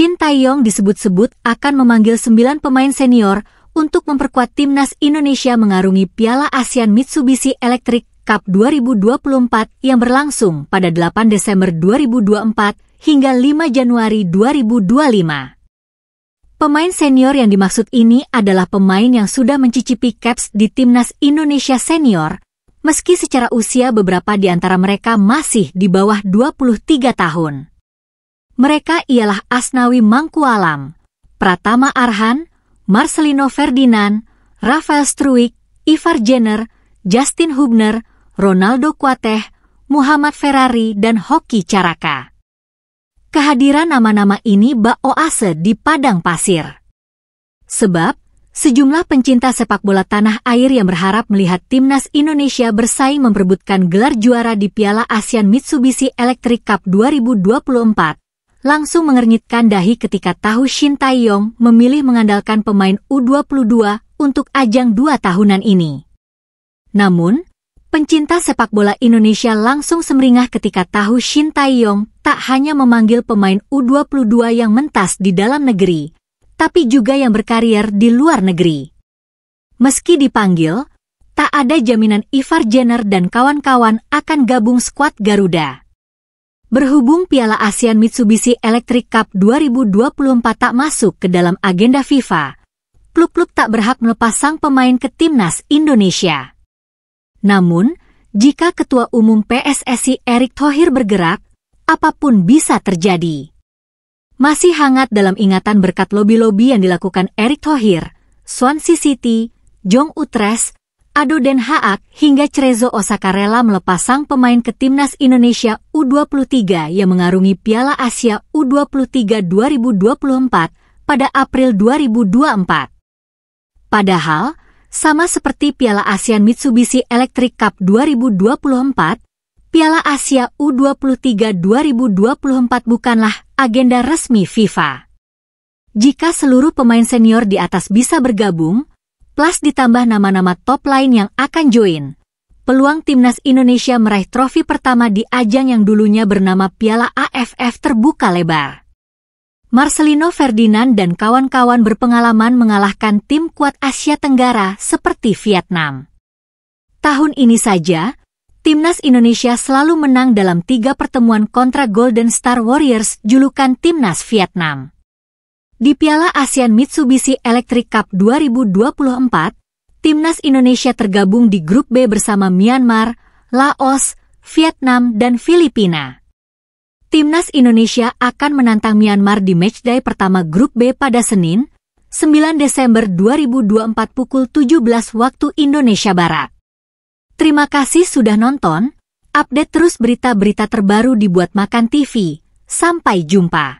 Shin Taeyong disebut-sebut akan memanggil sembilan pemain senior untuk memperkuat timnas Indonesia mengarungi Piala ASEAN Mitsubishi Electric Cup 2024 yang berlangsung pada 8 Desember 2024 hingga 5 Januari 2025. Pemain senior yang dimaksud ini adalah pemain yang sudah mencicipi caps di timnas Indonesia senior, meski secara usia beberapa di antara mereka masih di bawah 23 tahun. Mereka ialah Asnawi Mangkualam, Pratama Arhan, Marcelino Ferdinand, Rafael Struik, Ivar Jenner, Justin Hubner, Ronaldo Kuateh, Muhammad Ferrari, dan Hoki Caraka. Kehadiran nama-nama ini bak oase di padang pasir. Sebab, sejumlah pencinta sepak bola tanah air yang berharap melihat timnas Indonesia bersaing memperbutkan gelar juara di Piala ASEAN Mitsubishi Electric Cup 2024 langsung mengernyitkan dahi ketika tahu Shin Taeyong memilih mengandalkan pemain U22 untuk ajang dua tahunan ini. Namun, pencinta sepak bola Indonesia langsung semeringah ketika tahu Shin Taeyong tak hanya memanggil pemain U22 yang mentas di dalam negeri, tapi juga yang berkarier di luar negeri. Meski dipanggil, tak ada jaminan Ivar Jenner dan kawan-kawan akan gabung skuad Garuda. Berhubung Piala ASEAN Mitsubishi Electric Cup 2024 tak masuk ke dalam agenda FIFA, klub-klub tak berhak melepas sang pemain ke timnas Indonesia. Namun, jika Ketua Umum PSSI Erick Thohir bergerak, apapun bisa terjadi. Masih hangat dalam ingatan berkat lobi-lobi yang dilakukan Erick Thohir, Swansea City, Jong Utrecht, Ado Den Haag hingga Cerezo Osaka rela melepas sang pemain ke timnas Indonesia U23 yang mengarungi Piala Asia U23 2024 pada April 2024. Padahal, sama seperti Piala ASEAN Mitsubishi Electric Cup 2024, Piala Asia U23 2024 bukanlah agenda resmi FIFA. Jika seluruh pemain senior di atas bisa bergabung, plus ditambah nama-nama top lain yang akan join. Peluang timnas Indonesia meraih trofi pertama di ajang yang dulunya bernama Piala AFF terbuka lebar. Marcelino Ferdinand dan kawan-kawan berpengalaman mengalahkan tim kuat Asia Tenggara seperti Vietnam. Tahun ini saja, Timnas Indonesia selalu menang dalam tiga pertemuan kontra Golden Star Warriors julukan Timnas Vietnam. Di Piala ASEAN Mitsubishi Electric Cup 2024, Timnas Indonesia tergabung di Grup B bersama Myanmar, Laos, Vietnam, dan Filipina. Timnas Indonesia akan menantang Myanmar di matchday pertama Grup B pada Senin, 9 Desember 2024 pukul 17 waktu Indonesia Barat. Terima kasih sudah nonton. Update terus berita-berita terbaru dibuat Makan TV. Sampai jumpa.